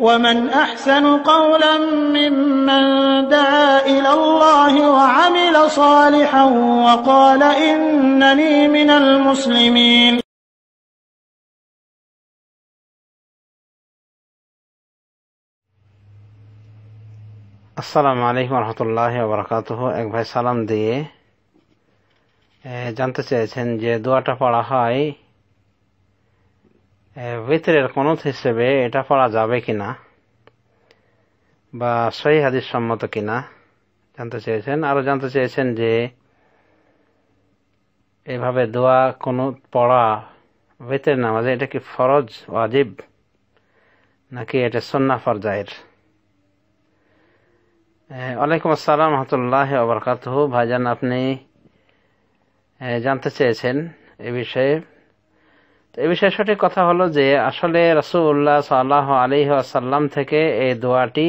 ومن أحسن قولا ممن دعا إلى الله وعمل صالحا وقال إنني من المسلمين السلام عليكم ورحمة الله وبركاته أكبر السلام دي جانتا چاہتا ہے جو دعا ভিতরের কোনো হিসেবে এটা পড়া যাবে কিনা বা সহি হাদিস সম্মত কিনা জানতে চেয়েছেন আরও জানতে চেয়েছেন যে এভাবে দোয়া কোনো পড়া ভিতরে নামাজে এটা কি ফরজ ওয়াজিব নাকি এটা সন্না ফরজায়ের ওয়ালাইকুম আসসালাম রহমতুল্লাহ আবরকাত ভাইজান আপনি জানতে চেয়েছেন এ বিষয়ে এ বিষয়ে সঠিক কথা হলো যে আসলে রাসুল্লাহ সাল্লাহ আলী আসাল্লাম থেকে এই দোয়াটি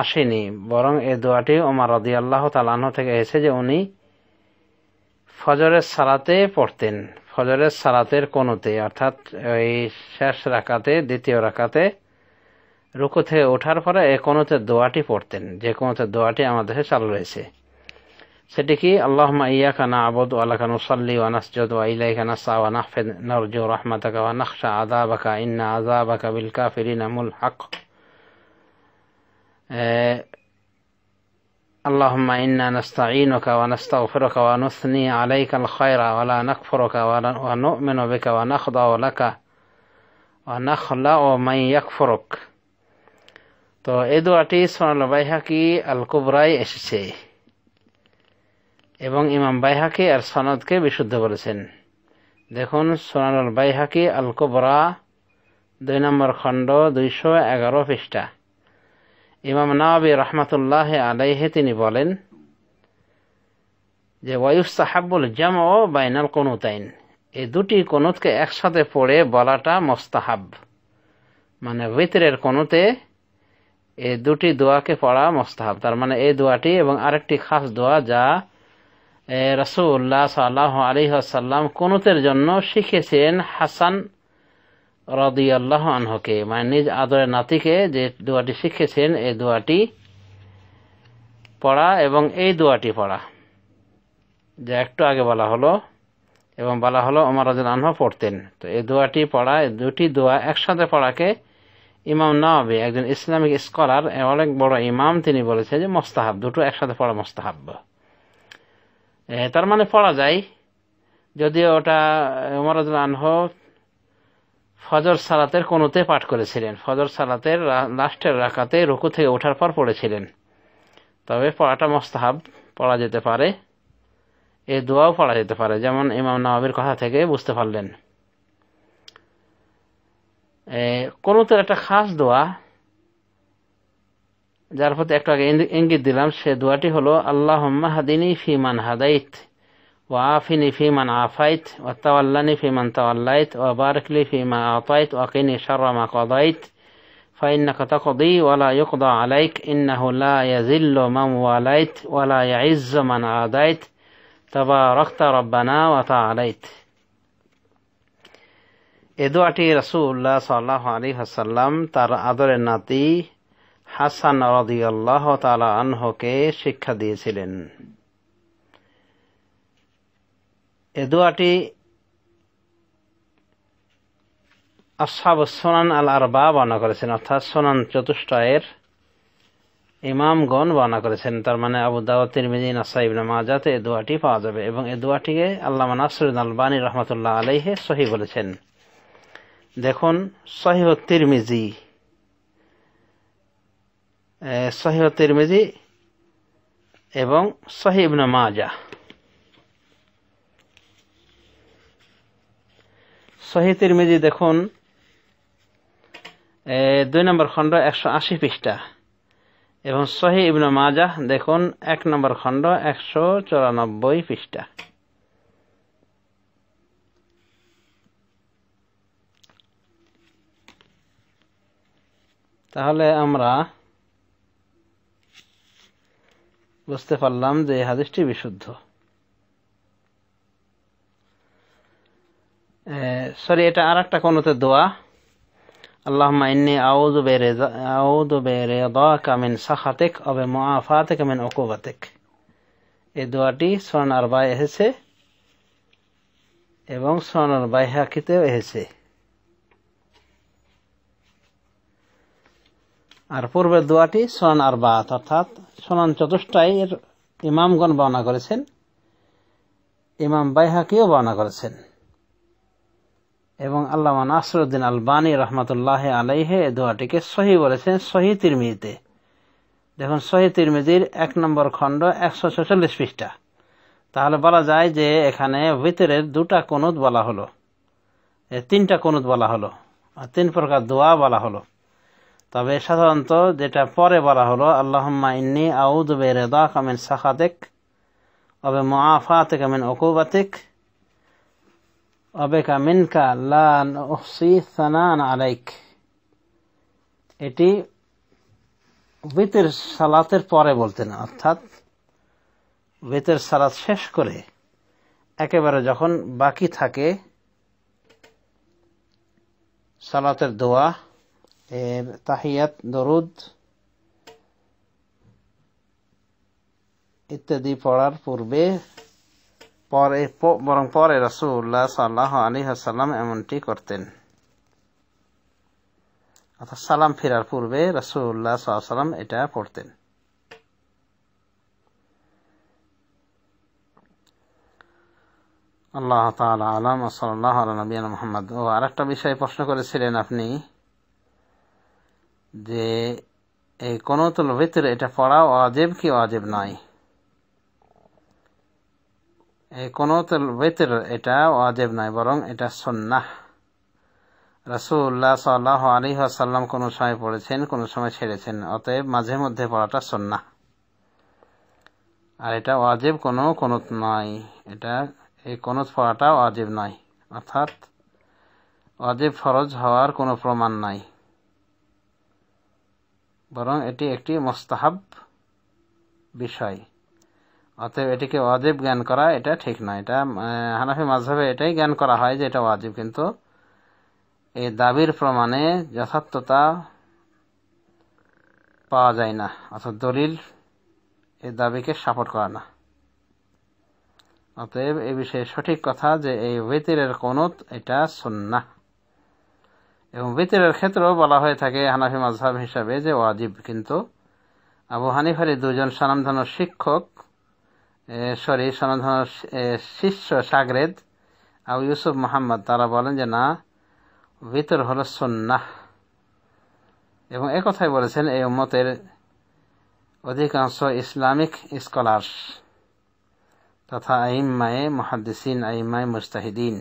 আসেনি বরং এই দোয়াটি ওমার রদি আল্লাহ তালাহ থেকে এসেছে যে উনি ফজরের সালাতে পড়তেন ফজরের সালাতের কোনোতে অর্থাৎ ওই শেষ রাকাতে দ্বিতীয় রাকাতে রুকু থেকে ওঠার পরে এ কোনোতে দোয়াটি পড়তেন যে কোনোতে দোয়াটি আমাদের চালু রয়েছে سدكي اللهم إياك نعبد ولك نصلي ونسجد وإليك نسعى ونحفظ نرجو رحمتك ونخشى عذابك إن عذابك بالكافرين ملحق اه، اللهم إنا نستعينك ونستغفرك ونثني عليك الخير ولا نكفرك ونؤمن بك ونخضع لك ونخلع من يكفرك تو إدواتي দোয়াটি সোনাল বাইহাকি এবং ইমাম বাইহাকি আর সনদকে বিশুদ্ধ বলেছেন দেখুন সোনানুল বাইহাকি আল কোবরা দুই নম্বর খণ্ড দুইশো এগারো পৃষ্ঠা ইমাম নাবি রহমতুল্লাহ আলাইহে তিনি বলেন যে ওয়ুফ সাহাবুল জাম ও বাইনাল কনুতাইন এই দুটি কনুতকে একসাথে পড়ে বলাটা মোস্তাহাব মানে ভিতরের কনুতে এই দুটি দোয়াকে পড়া মোস্তাহাব তার মানে এই দোয়াটি এবং আরেকটি খাস দোয়া যা রসুল্লাহ সাল্লাহ আলহাসাল্লাম কোনোতের জন্য শিখেছেন হাসান রদি আল্লাহ আনহকে মানে নিজ আদরের নাতিকে যে দোয়াটি শিখেছেন এই দোয়াটি পড়া এবং এই দোয়াটি পড়া যা একটু আগে বলা হলো এবং বলা হলো ওমর রাজুল আনহ পড়তেন তো এই দোয়াটি পড়া দুটি দোয়া একসাথে পড়াকে ইমাম নওয়াবি একজন ইসলামিক স্কলার অনেক বড় ইমাম তিনি বলেছেন যে মোস্তাহাব দুটো একসাথে পড়া মোস্তাহাব্য তার মানে পড়া যায় যদিও ওটা উমর আনহ ফজর সালাতের কোনোতে পাঠ করেছিলেন ফজর সালাতের লাস্টের রাকাতে রুকু থেকে ওঠার পর পড়েছিলেন তবে পড়াটা মস্তাহাব পড়া যেতে পারে এ দোয়াও পড়া যেতে পারে যেমন ইমাম নবাবির কথা থেকে বুঝতে পারলেন তো একটা খাস দোয়া যার প্রতি একটু আগে ইঙ্গিত দিলাম সে দোয়াটি হলো আল্লাহম্মা হাদিনী ফিমান হাদাইত ও আফিনি ফিমান আফাইত ও তাওয়াল্লানি ফিমান তাওয়াল্লাইত ও বারকলি ফিমা আফাইত ও কিনি শর্মা কদাইত فإنك تقضي ولا يقضى عليك إنه لا يذل من واليت ولا يعز من عاديت تباركت ربنا وتعاليت إدواتي رسول الله صلى الله عليه وسلم تر أدر النتي হাসান রদিয়াল্লাহ তালা আনহকে শিক্ষা দিয়েছিলেন এ দোয়াটি আসাব সোনান আল আরবা বানা করেছেন অর্থাৎ সোনান চতুষ্টয়ের ইমামগণ বর্ণনা করেছেন তার মানে আবু দাওয়াতির মিদিন আসাইব নামাজাতে এ দোয়াটি পাওয়া যাবে এবং এ দোয়াটিকে আল্লামা নাসরুদ্দিন আলবানী রহমতুল্লাহ আলহে সহি বলেছেন দেখুন সহিহ তিরমিজি সহিহ তিরমিজি এবং সহি ইবনে মাজা সহি তিরমিজি দেখুন দুই নম্বর খণ্ড একশো আশি পৃষ্ঠা এবং সহি ইবন মাজা দেখুন এক নম্বর খণ্ড একশো চুরানব্বই পৃষ্ঠা তাহলে আমরা বুঝতে পারলাম যে এই হাদিসটি বিশুদ্ধ সরি এটা আর একটা কোনোতে দোয়া আল্লাহ মাইনি আউদ বেরে আউদ বেরে দা কামিন সাখাতেক অবে মোয়াফাতেক মিন ওকুবাতেক এই দোয়াটি সোন আরবায় এসেছে এবং সোন আরবাই হাকিতেও এসেছে আর পূর্বের দোয়াটি সোন আরবাত অর্থাৎ সোনান চতুষ্টায় এর ইমামগণ বর্ণনা করেছেন ইমাম বাইহাকিও বর্ণনা করেছেন এবং আল্লামা নাসরুদ্দিন আলবানী রহমতুল্লাহ আলাইহে এ দোয়াটিকে সহি বলেছেন সহি তিরমিজিতে দেখুন সহি তিরমিজির এক নম্বর খণ্ড একশো ছচল্লিশ পৃষ্ঠা তাহলে বলা যায় যে এখানে ভিতরের দুটা কোনুদ বলা হলো তিনটা কোনুদ বলা হলো তিন প্রকার দোয়া বলা হলো তবে সাধারণত যেটা পরে বলা হলো আল্লাহম্মা ইন্নি আউদ বে রেদা কামিন সাখাতেক অবে মোয়াফাত কামিন অকুবাতিক অবে কামিনকা লান সানান আলাইক এটি বেতের সালাতের পরে বলতেন অর্থাৎ বেতের সালাত শেষ করে একেবারে যখন বাকি থাকে সালাতের দোয়া তাহিয়াত দরুদ ইত্যাদি পড়ার পূর্বে পরে বরং পরে রসুল্লাহ সাল্লাহ আলী হাসাল্লাম এমনটি করতেন অর্থাৎ সালাম ফেরার পূর্বে রসুল্লাহ সাল্লাম এটা পড়তেন আল্লাহ তালা আলাম সাল্লাহ আল নবীন মোহাম্মদ ও আরেকটা বিষয়ে প্রশ্ন করেছিলেন আপনি যে এই কনতুল ভিতরে এটা পড়া অজেব কি অজেব নয় এই কনতুল ভিতরে এটা অজেব নয় বরং এটা সন্ন্যাহ রসুল্লাহ সাল্লাহ আলী আসাল্লাম কোনো সময় পড়েছেন কোনো সময় ছেড়েছেন অতএব মাঝে মধ্যে পড়াটা সন্না আর এটা অজেব কোনো কোনত নয় এটা এই কোনত পড়াটা অজেব নয় অর্থাৎ অজেব ফরজ হওয়ার কোনো প্রমাণ নাই বরং এটি একটি মোস্তাহাব বিষয় অতএব এটিকে ওয়াজিব জ্ঞান করা এটা ঠিক নয় এটা হানাফি মাঝহবে এটাই জ্ঞান করা হয় যে এটা ওয়াজিব কিন্তু এই দাবির প্রমাণে যথার্থতা পাওয়া যায় না অর্থাৎ দলিল এই দাবিকে সাপোর্ট করে না অতএব এ বিষয়ে সঠিক কথা যে এই ভেতরের কোনত এটা সুন্না এবং বেতরের ক্ষেত্রেও বলা হয়ে থাকে হানাফি মাজহাব হিসাবে যে ওয়াজিব কিন্তু আবু হানিফারি দুজন সনামধন শিক্ষক সরি সনামধন শিষ্য সাগরেদ আবু ইউসুফ মোহাম্মদ তারা বলেন যে না ভিতর হলো সন্ন্যাহ এবং কথাই বলেছেন এই মতের অধিকাংশ ইসলামিক স্কলার্স তথা আইম্মায়ে মহাদ্দিসিন আইম্মায় মুস্তাহিদিন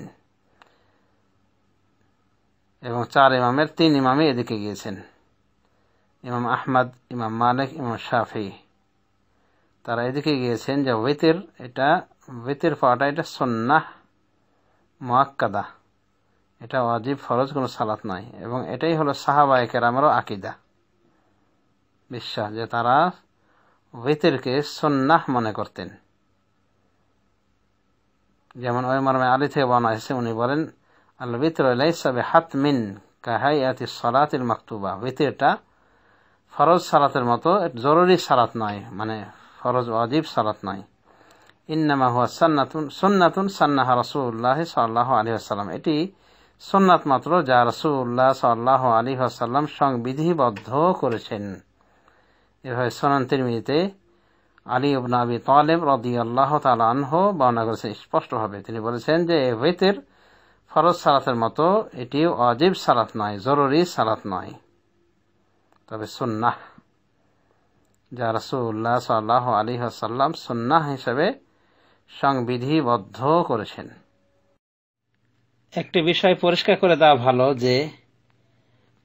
এবং চার ইমামের তিন ইমামই এদিকে গিয়েছেন ইমাম আহমদ ইমাম মালিক ইমাম শাফি তারা এদিকে গিয়েছেন যে ওয়েতের এটা ওয়েতের পাওয়াটা এটা সন্ন্যাহ মোয়াক্কাদা এটা ওয়াজিব ফরজ কোনো সালাত নয় এবং এটাই হলো সাহাবায়কের কেরামেরও আকিদা বিশ্বাস যে তারা ওয়েতেরকে সন্ন্যাহ মনে করতেন যেমন ওই মর্মে আলী থেকে বানা হয়েছে উনি বলেন আলবিতর লাইসাবে হাত মিন কাহাই আতি সালাতিল মাকতুবা বিতরটা ফরজ সালাতের মতো জরুরি সালাত নয় মানে ফরজ অজীব সালাত নয় ইন্নামা হুয়া সান্নাতুন সুন্নাতুন সান্নাহা রসুল্লাহ সাল্লাহ আলী আসাল্লাম এটি সুন্নাত মাত্র যা রসুল্লাহ সাল্লাহ আলী আসাল্লাম সংবিধিবদ্ধ করেছেন এভাবে সোনান তিরমিতে আলী ইবনা আবি তালেব রদি আল্লাহ তাল আনহ বর্ণনা করেছেন স্পষ্টভাবে তিনি বলেছেন যে এ ভেতের ফরজ সালাতের মতো এটি অজীব সালাত নয় জরুরি সালাত নয় তবে সুন্নাহ যা রসুল্লাহ সাল্লাহ আলী সাল্লাম সুন্নাহ হিসেবে সংবিধিবদ্ধ করেছেন একটি বিষয় পরিষ্কার করে দেওয়া ভালো যে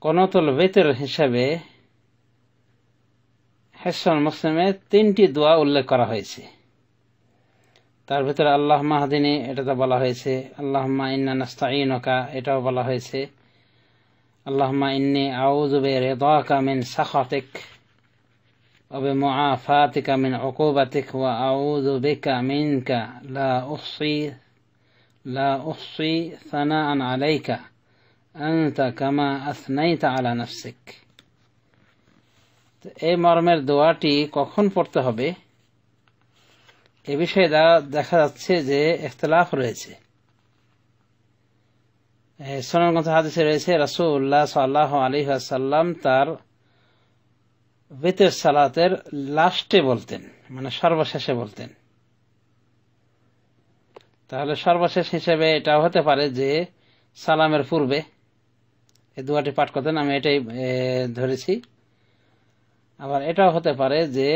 কনতল বেতের হিসাবে হেসন মুসলিমে তিনটি দোয়া উল্লেখ করা হয়েছে তার ভিতরে আল্লাহ মাহাদিনী এটা তো বলা হয়েছে আল্লাহ মা ইন্না নাস্তাইনকা এটাও বলা হয়েছে আল্লাহ মা ইন্নি আউজুবে রেদাকা মিন সাখাতিক অবে মুআফাতিকা মিন উকুবাতিক ওয়া আউযু বিকা মিনকা লা উহসি লা উহসি সানাআন আলাইকা أنت كما أثنيت على نفسك এই মর্মের দোয়াটি কখন পড়তে হবে এ বিষয়ে দেখা যাচ্ছে যে এখতলাফ রয়েছে হাদিসে রয়েছে রাসুল্লাহ সাল্লাহ তার বেতের সালাতের লাস্টে বলতেন মানে সর্বশেষে বলতেন তাহলে সর্বশেষ হিসেবে এটা হতে পারে যে সালামের পূর্বে এই দুয়াটি পাঠ করতেন আমি এটাই ধরেছি আবার এটাও হতে পারে যে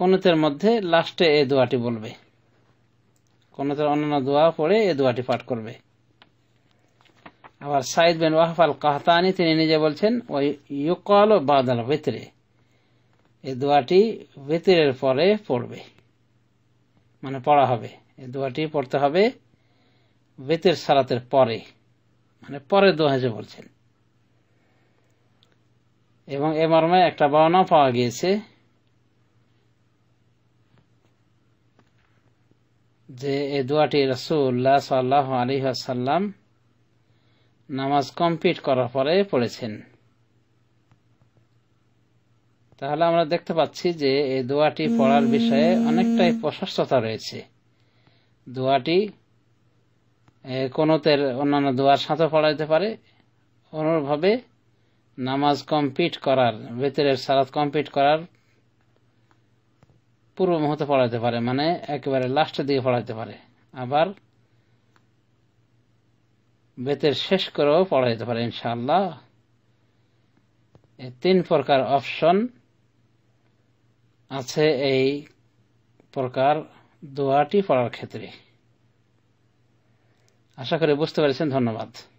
কোনতের মধ্যে লাস্টে এই দোয়াটি বলবে কোনতের অন্যান্য দোয়া পড়ে এই দোয়াটি পাঠ করবে আবার Saeed bin Wahf al Qahtani তিনি নিজে বলছেন ওই ইউকল ও বাদাল ভেতরে এ দোয়াটি ভেতরের পরে পড়বে মানে পড়া হবে এ দোয়াটি পড়তে হবে বেতের সারাতের পরে মানে পরে দোয়া যে বলছেন এবং এ মর্মে একটা বর্ণনা পাওয়া গিয়েছে যে এ দোয়াটি রসুল্লাহ সাল্লাহ আলী আসাল্লাম নামাজ কমপ্লিট করার পরে পড়েছেন তাহলে আমরা দেখতে পাচ্ছি যে এই দোয়াটি পড়ার বিষয়ে অনেকটাই প্রশস্ততা রয়েছে দোয়াটি কোনোতের অন্যান্য দোয়ার সাথে পড়া যেতে পারে অনুরভাবে নামাজ কমপ্লিট করার ভেতরের সালাদ কমপ্লিট করার পূর্ব মুহূর্তে পড়াইতে পারে মানে একেবারে লাস্টের দিকে পড়াইতে পারে আবার বেতের শেষ করেও পড়াইতে পারে ইনশাল্লাহ এই তিন প্রকার অপশন আছে এই প্রকার দোয়াটি পড়ার ক্ষেত্রে আশা করি বুঝতে পেরেছেন ধন্যবাদ